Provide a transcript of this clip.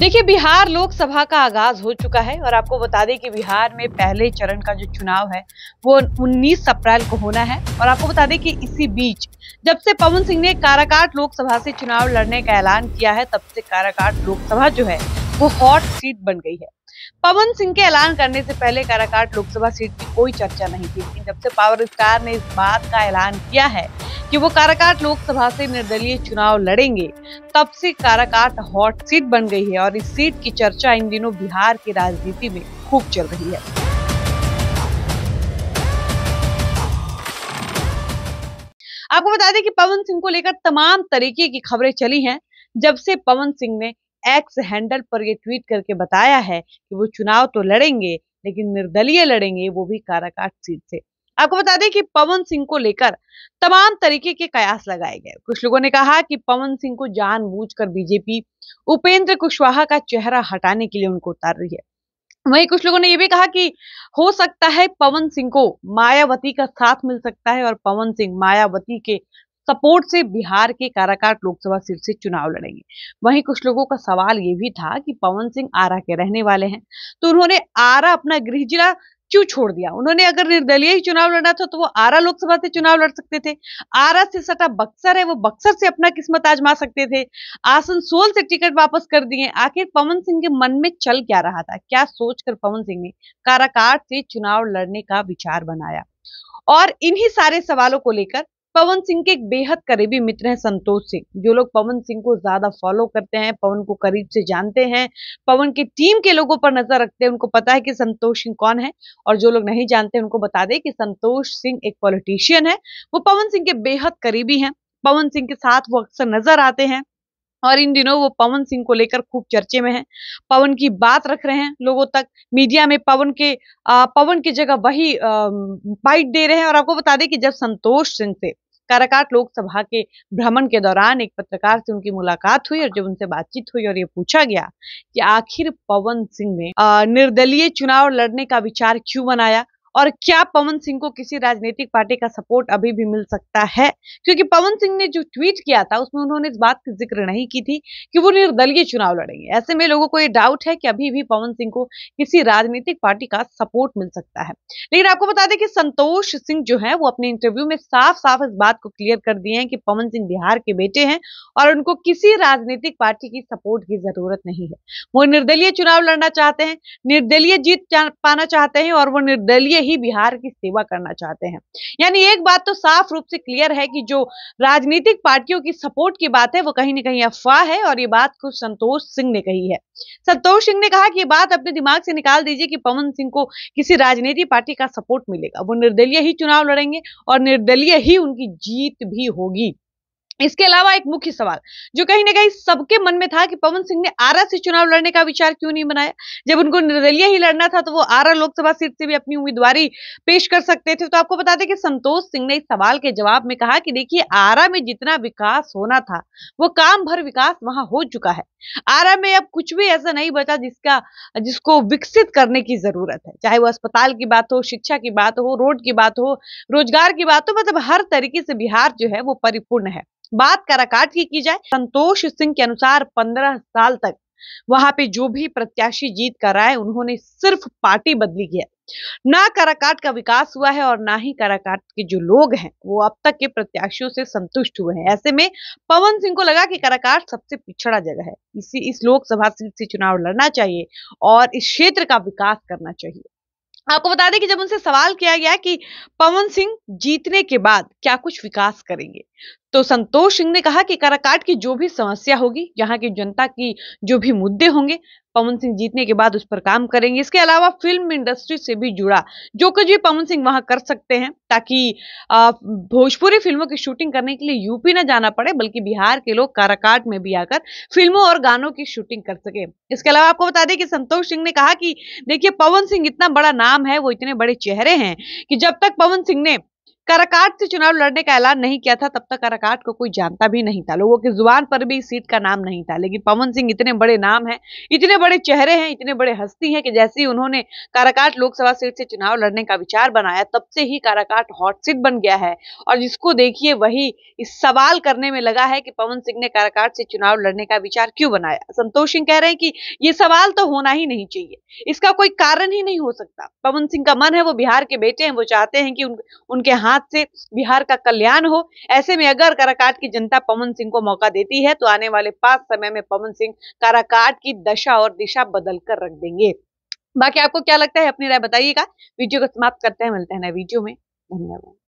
देखिए बिहार लोकसभा का आगाज हो चुका है और आपको बता दें कि बिहार में पहले चरण का जो चुनाव है वो 19 अप्रैल को होना है और आपको बता दें कि इसी बीच जब से पवन सिंह ने काराकाट लोकसभा से चुनाव लड़ने का ऐलान किया है तब से काराकाट लोकसभा जो है वो हॉट सीट बन गई है पवन सिंह के ऐलान करने से पहले काराकाट लोकसभा सीट की कोई चर्चा नहीं थी लेकिन जब से पावर स्टार ने इस बात का ऐलान किया है कि वो काराकाट लोकसभा से निर्दलीय चुनाव लड़ेंगे तब से काराकाट हॉट सीट बन गई है और इस सीट की चर्चा इन दिनों बिहार की राजनीति में खूब चल रही है आपको बता दें कि पवन सिंह को लेकर तमाम तरीके की खबरें चली हैं जब से पवन सिंह ने एक्स हैंडल पर ये ट्वीट करके बताया है कि वो चुनाव तो लड़ेंगे लेकिन निर्दलीय लड़ेंगे वो भी काराकाट सीट से आपको बता दें कि पवन सिंह को लेकर तमाम तरीके के कयास लगाए गए कुछ लोगों ने कहा कि पवन सिंह को जानबूझकर बीजेपी उपेंद्र कुशवाहा का चेहरा हटाने के लिए उनको उतार रही है वहीं कुछ लोगों ने यह भी कहा कि हो सकता है पवन सिंह को मायावती का साथ मिल सकता है और पवन सिंह मायावती के सपोर्ट से बिहार के काराकाट लोकसभा सीट से चुनाव लड़ेंगे वहीं कुछ लोगों का सवाल ये भी था कि पवन सिंह आरा के रहने वाले हैं तो उन्होंने आरा अपना गृह जिला क्यों छोड़ दिया उन्होंने अगर निर्दलीय ही चुनाव लड़ा था तो वो आरा लोकसभा से चुनाव लड़ सकते थे आरा से सटा बक्सर है वो बक्सर से अपना किस्मत आजमा सकते थे आसनसोल से टिकट वापस कर दिए आखिर पवन सिंह के मन में चल क्या रहा था क्या सोचकर पवन सिंह ने काराकाट से चुनाव लड़ने का विचार बनाया और इन्हीं सारे सवालों को लेकर पवन सिंह के एक बेहद करीबी मित्र हैं संतोष सिंह जो लोग पवन सिंह को ज्यादा फॉलो करते हैं पवन को करीब से जानते हैं पवन की टीम के लोगों पर नजर रखते हैं उनको पता है कि संतोष सिंह कौन है और जो लोग नहीं जानते उनको बता दें कि संतोष सिंह एक पॉलिटिशियन है वो पवन सिंह के बेहद करीबी हैं पवन सिंह के साथ वो अक्सर नजर आते हैं और इन दिनों वो पवन सिंह को लेकर खूब चर्चे में हैं पवन की बात रख रहे हैं लोगों तक मीडिया में पवन के आ, पवन की जगह वही बाइट दे रहे हैं और आपको बता दें कि जब संतोष सिंह से काराकाट लोकसभा के भ्रमण के दौरान एक पत्रकार से उनकी मुलाकात हुई और जब उनसे बातचीत हुई और ये पूछा गया कि आखिर पवन सिंह ने निर्दलीय चुनाव लड़ने का विचार क्यों बनाया और क्या पवन सिंह को किसी राजनीतिक पार्टी का सपोर्ट अभी भी मिल सकता है क्योंकि पवन सिंह ने जो ट्वीट किया था उसमें उन्होंने इस बात की जिक्र नहीं की थी कि वो निर्दलीय चुनाव लड़ेंगे ऐसे में लोगों को ये डाउट है कि अभी भी पवन सिंह को किसी राजनीतिक पार्टी का सपोर्ट मिल सकता है लेकिन आपको बता दें कि संतोष सिंह जो है वो अपने इंटरव्यू में साफ साफ इस बात को क्लियर कर दिए हैं कि पवन सिंह बिहार के बेटे हैं और उनको किसी राजनीतिक पार्टी की सपोर्ट की जरूरत नहीं है वो निर्दलीय चुनाव लड़ना चाहते हैं निर्दलीय जीत पाना चाहते हैं और वो निर्दलीय ही बिहार की सेवा करना चाहते हैं यानी एक बात तो साफ रूप से क्लियर है कि जो राजनीतिक पार्टियों की सपोर्ट की बात है वो कहीं ना कहीं अफवाह है और ये बात खुद संतोष सिंह ने कही है संतोष सिंह ने कहा कि ये बात अपने दिमाग से निकाल दीजिए कि पवन सिंह को किसी राजनीतिक पार्टी का सपोर्ट मिलेगा वो निर्दलीय ही चुनाव लड़ेंगे और निर्दलीय ही उनकी जीत भी होगी इसके अलावा एक मुख्य सवाल जो कहीं ना कहीं सबके मन में था कि पवन सिंह ने आरा से चुनाव लड़ने का विचार क्यों नहीं बनाया जब उनको निर्दलीय ही लड़ना था तो वो आरा लोकसभा सीट से भी अपनी उम्मीदवारी पेश कर सकते थे तो आपको बता दें कि संतोष सिंह ने इस सवाल के जवाब में कहा कि देखिए आरा में जितना विकास होना था वो काम भर विकास वहां हो चुका है आरा में अब कुछ भी ऐसा नहीं बचा जिसका जिसको विकसित करने की जरूरत है चाहे वो अस्पताल की बात हो शिक्षा की बात हो रोड की बात हो रोजगार की बात हो मतलब हर तरीके से बिहार जो है वो परिपूर्ण है बात काराकाट की की जाए संतोष सिंह के अनुसार पंद्रह साल तक वहां पे जो भी प्रत्याशी जीत कर आए उन्होंने सिर्फ पार्टी बदली है ना काराकाट का विकास हुआ है और ना ही काराकाट के जो लोग हैं वो अब तक के प्रत्याशियों से संतुष्ट हुए हैं ऐसे में पवन सिंह को लगा कि काराकाट सबसे पिछड़ा जगह है इसी इस लोकसभा सीट से चुनाव लड़ना चाहिए और इस क्षेत्र का विकास करना चाहिए आपको बता दें कि जब उनसे सवाल किया गया कि पवन सिंह जीतने के बाद क्या कुछ विकास करेंगे तो संतोष सिंह ने कहा कि काराकाट की जो भी समस्या होगी यहाँ की जनता की जो भी मुद्दे होंगे पवन सिंह जीतने के बाद उस पर काम करेंगे इसके अलावा फिल्म इंडस्ट्री से भी जुड़ा जो कुछ भी पवन सिंह वहां कर सकते हैं ताकि भोजपुरी फिल्मों की शूटिंग करने के लिए यूपी न जाना पड़े बल्कि बिहार के लोग काराकाट में भी आकर फिल्मों और गानों की शूटिंग कर सके इसके अलावा आपको बता दें कि संतोष सिंह ने कहा कि देखिए पवन सिंह इतना बड़ा नाम है वो इतने बड़े चेहरे हैं कि जब तक पवन सिंह ने काराकाट से चुनाव लड़ने का ऐलान नहीं किया था तब तक काराकाट को कोई जानता भी नहीं था लोगों की जुबान पर भी सीट का नाम नहीं था लेकिन पवन सिंह इतने बड़े नाम हैं इतने बड़े चेहरे हैं इतने बड़े हस्ती हैं कि जैसे ही उन्होंने काराकाट लोकसभा सीट से चुनाव लड़ने का विचार बनाया तब से ही काराकाट हॉट सीट बन गया है और जिसको देखिए वही इस सवाल करने में लगा है कि पवन सिंह ने काराकाट से चुनाव लड़ने का विचार क्यों बनाया संतोष सिंह कह रहे हैं कि ये सवाल तो होना ही नहीं चाहिए इसका कोई कारण ही नहीं हो सकता पवन सिंह का मन है वो बिहार के बेटे हैं वो चाहते हैं कि उनके हाथ हाथ से बिहार का कल्याण हो ऐसे में अगर काराकाट की जनता पवन सिंह को मौका देती है तो आने वाले पांच समय में पवन सिंह काराकाट की दशा और दिशा बदल कर रख देंगे बाकी आपको क्या लगता है अपनी राय बताइएगा वीडियो को समाप्त करते हैं मिलते हैं नए वीडियो में धन्यवाद